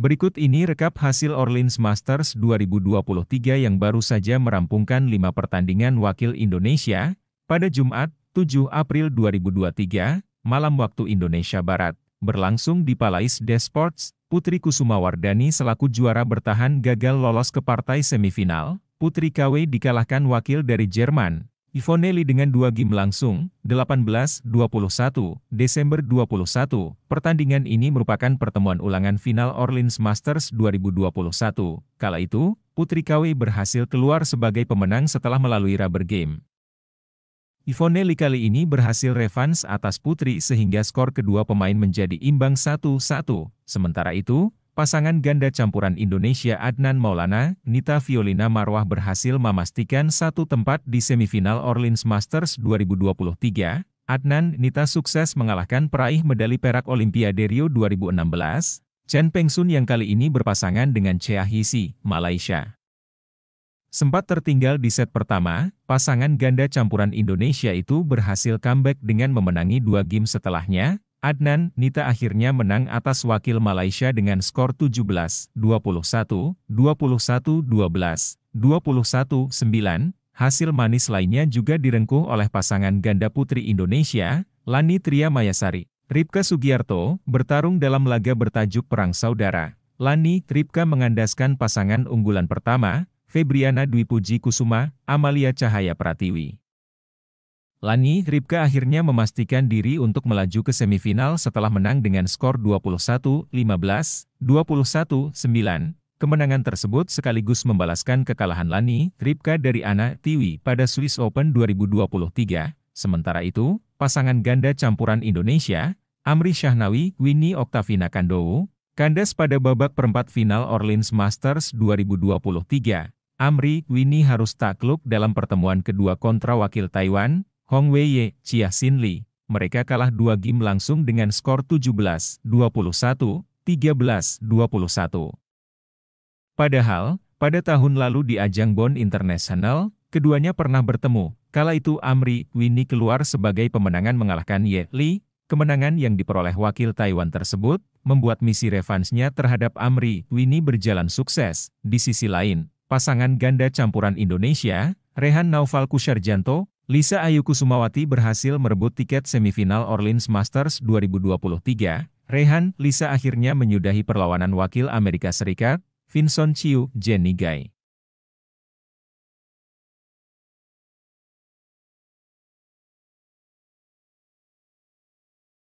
Berikut ini rekap hasil Orleans Masters 2023 yang baru saja merampungkan lima pertandingan wakil Indonesia pada Jumat 7 April 2023 malam waktu Indonesia Barat berlangsung di Palais Desports, Putri Kusumawardani selaku juara bertahan gagal lolos ke partai semifinal. Putri KW dikalahkan wakil dari Jerman, Ivonelli dengan dua game langsung, 18-21, Desember 21. Pertandingan ini merupakan pertemuan ulangan final Orleans Masters 2021. Kala itu, Putri KW berhasil keluar sebagai pemenang setelah melalui rubber game. Ivonelli kali ini berhasil revans atas Putri sehingga skor kedua pemain menjadi imbang 1-1. Sementara itu, Pasangan ganda campuran Indonesia Adnan Maulana, Nita Violina Marwah berhasil memastikan satu tempat di semifinal Orleans Masters 2023. Adnan Nita sukses mengalahkan peraih medali perak Olimpiade Rio 2016, Chen Pengsun yang kali ini berpasangan dengan Chea Hisi, Malaysia. Sempat tertinggal di set pertama, pasangan ganda campuran Indonesia itu berhasil comeback dengan memenangi dua game setelahnya, Adnan Nita akhirnya menang atas wakil Malaysia dengan skor 17, 21, 21, 12, 21, 9. Hasil manis lainnya juga direngkuh oleh pasangan ganda putri Indonesia, Lani Tria Mayasari. Ripka Sugiarto bertarung dalam laga bertajuk Perang Saudara. Lani Ripka mengandaskan pasangan unggulan pertama, Febriana Dwi Puji Kusuma, Amalia Cahaya Pratiwi. Lani, Ribka akhirnya memastikan diri untuk melaju ke semifinal setelah menang dengan skor 21-15, 21-9. Kemenangan tersebut sekaligus membalaskan kekalahan Lani, Ribka dari Ana Tiwi pada Swiss Open 2023. Sementara itu, pasangan ganda campuran Indonesia, Amri Syahnawi, Winnie Oktavina Kandou, kandas pada babak perempat final Orleans Masters 2023. Amri, Winnie harus takluk dalam pertemuan kedua kontra wakil Taiwan, Hong Wei-ye, Chia Xin Li, mereka kalah dua game langsung dengan skor 17-21, 13-21. Padahal, pada tahun lalu di ajang Bond International, keduanya pernah bertemu. Kala itu Amri Winnie keluar sebagai pemenangan mengalahkan Ye Li. Kemenangan yang diperoleh wakil Taiwan tersebut membuat misi revansnya terhadap Amri Winnie berjalan sukses. Di sisi lain, pasangan ganda campuran Indonesia, Rehan Naufal Kusharjanto, Lisa Ayu Kusumawati berhasil merebut tiket semifinal Orleans Masters 2023. Rehan, Lisa akhirnya menyudahi perlawanan wakil Amerika Serikat, Vincent Chiu, Jenny Guy.